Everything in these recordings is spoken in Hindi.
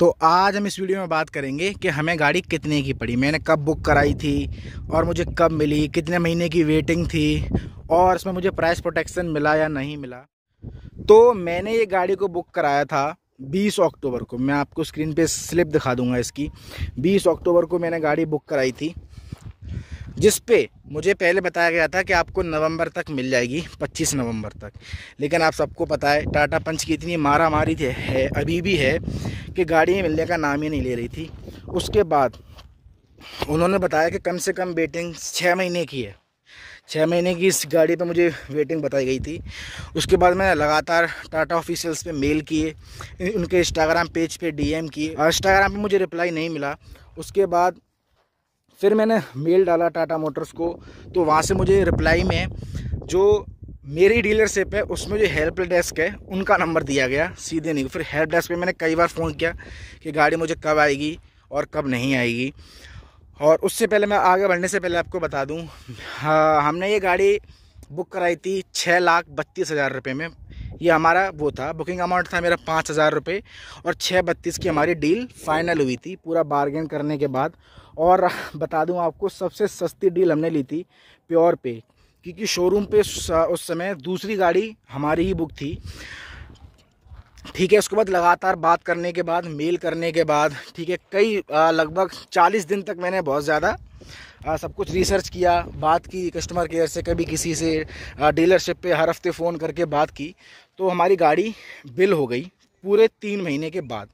तो आज हम इस वीडियो में बात करेंगे कि हमें गाड़ी कितने की पड़ी मैंने कब बुक कराई थी और मुझे कब मिली कितने महीने की वेटिंग थी और इसमें मुझे प्राइस प्रोटेक्शन मिला या नहीं मिला तो मैंने ये गाड़ी को बुक कराया था 20 अक्टूबर को मैं आपको स्क्रीन पे स्लिप दिखा दूंगा इसकी 20 अक्टूबर को मैंने गाड़ी बुक कराई थी जिस पे मुझे पहले बताया गया था कि आपको नवंबर तक मिल जाएगी 25 नवंबर तक लेकिन आप सबको पता है टाटा पंच की इतनी मारा मारी थी है अभी भी है कि गाड़ी मिलने का नाम ही नहीं ले रही थी उसके बाद उन्होंने बताया कि कम से कम वेटिंग छः महीने की है छः महीने की इस गाड़ी पे मुझे वेटिंग बताई गई थी उसके बाद मैंने लगातार टाटा ऑफिशियल्स पे मेल किए उनके इंस्टाग्राम पेज पे डीएम किए और इंस्टाग्राम पे मुझे रिप्लाई नहीं मिला उसके बाद फिर मैंने मेल डाला टाटा मोटर्स को तो वहाँ से मुझे रिप्लाई में जो मेरी डीलरशिप है उसमें जो हेल्प डेस्क है उनका नंबर दिया गया सीधे नहीं फिर हेल्प डेस्क पे मैंने कई बार फ़ोन किया कि गाड़ी मुझे कब आएगी और कब नहीं आएगी और उससे पहले मैं आगे बढ़ने से पहले आपको बता दूँ हाँ, हमने ये गाड़ी बुक कराई थी छः लाख बत्तीस हज़ार रुपये में ये हमारा वो था बुकिंग अमाउंट था मेरा पाँच हज़ार रुपये और छः बत्तीस की हमारी डील फाइनल हुई थी पूरा बारगेन करने के बाद और बता दूं आपको सबसे सस्ती डील हमने ली थी प्योर पे क्योंकि शोरूम पे उस समय दूसरी गाड़ी हमारी ही बुक थी ठीक है उसके बाद लगातार बात करने के बाद मेल करने के बाद ठीक है कई लगभग 40 दिन तक मैंने बहुत ज़्यादा सब कुछ रिसर्च किया बात की कस्टमर केयर से कभी किसी से डीलरशिप पे हर हफ्ते फ़ोन करके बात की तो हमारी गाड़ी बिल हो गई पूरे तीन महीने के बाद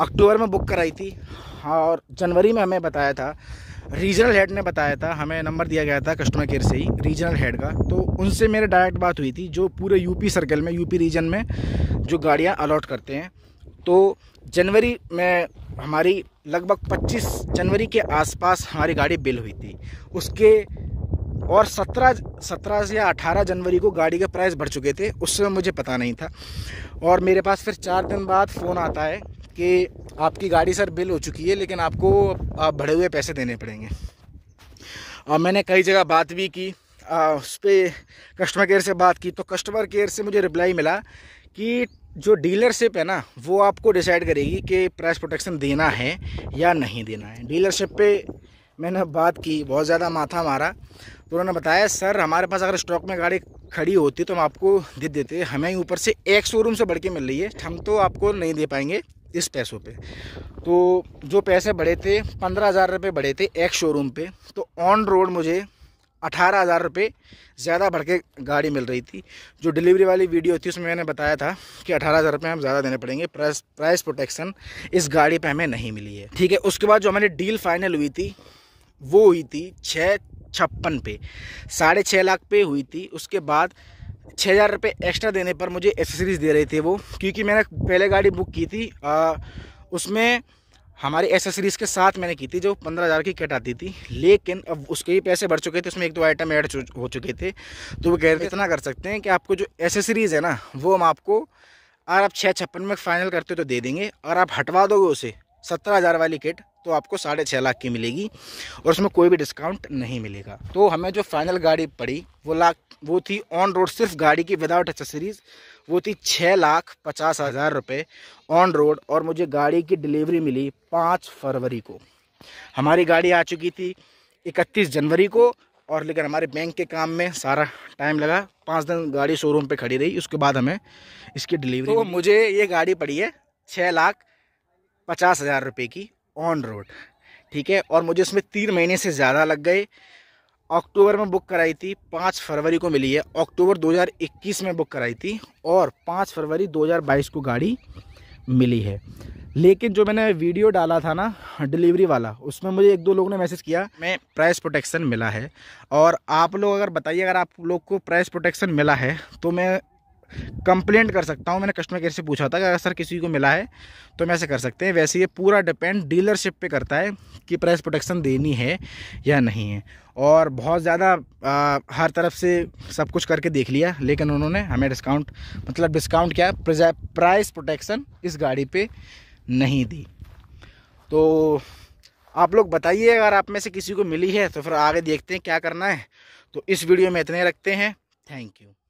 अक्टूबर में बुक कराई थी और जनवरी में हमें बताया था रीजनल हेड ने बताया था हमें नंबर दिया गया था कस्टमर केयर से ही रीजनल हेड का तो उनसे मेरे डायरेक्ट बात हुई थी जो पूरे यूपी सर्कल में यूपी रीजन में जो गाड़ियाँ अलॉट करते हैं तो जनवरी में हमारी लगभग 25 जनवरी के आसपास हमारी गाड़ी बिल हुई थी उसके और 17 17 से या 18 जनवरी को गाड़ी के प्राइस बढ़ चुके थे उससे मुझे पता नहीं था और मेरे पास फिर चार दिन बाद फ़ोन आता है कि आपकी गाड़ी सर बिल हो चुकी है लेकिन आपको आप बढ़े हुए पैसे देने पड़ेंगे और मैंने कई जगह बात भी की आ, उस पर कस्टमर केयर से बात की तो कस्टमर केयर से मुझे रिप्लाई मिला कि जो डीलरशिप है ना वो आपको डिसाइड करेगी कि प्राइस प्रोटेक्शन देना है या नहीं देना है डीलरशिप पे मैंने बात की बहुत ज़्यादा माथा मारा तो उन्होंने बताया सर हमारे पास अगर स्टॉक में गाड़ी खड़ी होती तो हम आपको दे देते हमें ऊपर से एक शोरूम से बढ़ के मिल रही है हम तो आपको नहीं दे पाएंगे इस पैसों पे तो जो पैसे बढ़े थे पंद्रह हज़ार रुपये बढ़े थे एक शोरूम पे तो ऑन रोड मुझे अठारह हज़ार रुपये ज़्यादा बढ़ के गाड़ी मिल रही थी जो डिलीवरी वाली वीडियो थी उसमें मैंने बताया था कि अठारह हज़ार रुपये हम ज़्यादा देने पड़ेंगे प्राइस प्राइस प्रोटेक्शन इस गाड़ी पे हमें नहीं मिली है ठीक है उसके बाद जो हमारी डील फाइनल हुई थी वो हुई थी छः छप्पन पे साढ़े छः लाख पे हुई थी उसके बाद छः हज़ार रुपये एक्स्ट्रा देने पर मुझे एसेसरीज़ दे रही थी वो क्योंकि मैंने पहले गाड़ी बुक की थी आ, उसमें हमारी एसेसरीज़ के साथ मैंने की थी जो पंद्रह हज़ार की कट आती थी लेकिन अब उसके ही पैसे बढ़ चुके थे उसमें एक दो आइटम ऐड हो चुके थे तो वो कह रहे थे इतना कर सकते हैं कि आपको जो एसेसरीज़ है ना वो हम आपको अगर आप छः छप्पन में फाइनल करते हो तो दे देंगे और आप हटवा दोगे उसे सत्रह हज़ार वाली किट तो आपको साढ़े छः लाख की मिलेगी और उसमें कोई भी डिस्काउंट नहीं मिलेगा तो हमें जो फाइनल गाड़ी पड़ी वो लाख वो थी ऑन रोड सिर्फ गाड़ी की विदाउट एक्सेसरीज वो थी छः लाख पचास हज़ार रुपये ऑन रोड और मुझे गाड़ी की डिलीवरी मिली पाँच फरवरी को हमारी गाड़ी आ चुकी थी इकतीस जनवरी को और लेकिन हमारे बैंक के काम में सारा टाइम लगा पाँच दिन गाड़ी शोरूम पे खड़ी रही उसके बाद हमें इसकी डिलीवरी तो मुझे ये गाड़ी पड़ी है छः लाख पचास हज़ार रुपये की ऑन रोड ठीक है और मुझे उसमें तीन महीने से ज़्यादा लग गए अक्टूबर में बुक कराई थी पाँच फरवरी को मिली है अक्टूबर 2021 में बुक कराई थी और पाँच फरवरी 2022 को गाड़ी मिली है लेकिन जो मैंने वीडियो डाला था ना डिलीवरी वाला उसमें मुझे एक दो लोगों ने मैसेज किया मैं प्राइस प्रोटेक्शन मिला है और आप लोग अगर बताइए अगर आप लोग को प्राइस प्रोटेक्शन मिला है तो मैं कंप्लेंट कर सकता हूँ मैंने कस्टमर केयर से पूछा था कि अगर सर किसी को मिला है तो मैं ऐसे कर सकते हैं वैसे ये पूरा डिपेंड डीलरशिप पे करता है कि प्राइस प्रोटेक्शन देनी है या नहीं है और बहुत ज़्यादा हर तरफ से सब कुछ करके देख लिया लेकिन उन्होंने हमें डिस्काउंट मतलब डिस्काउंट क्या प्राइस प्रोटेक्शन इस गाड़ी पर नहीं दी तो आप लोग बताइए अगर आप में से किसी को मिली है तो फिर आगे देखते हैं क्या करना है तो इस वीडियो में इतने रखते हैं थैंक यू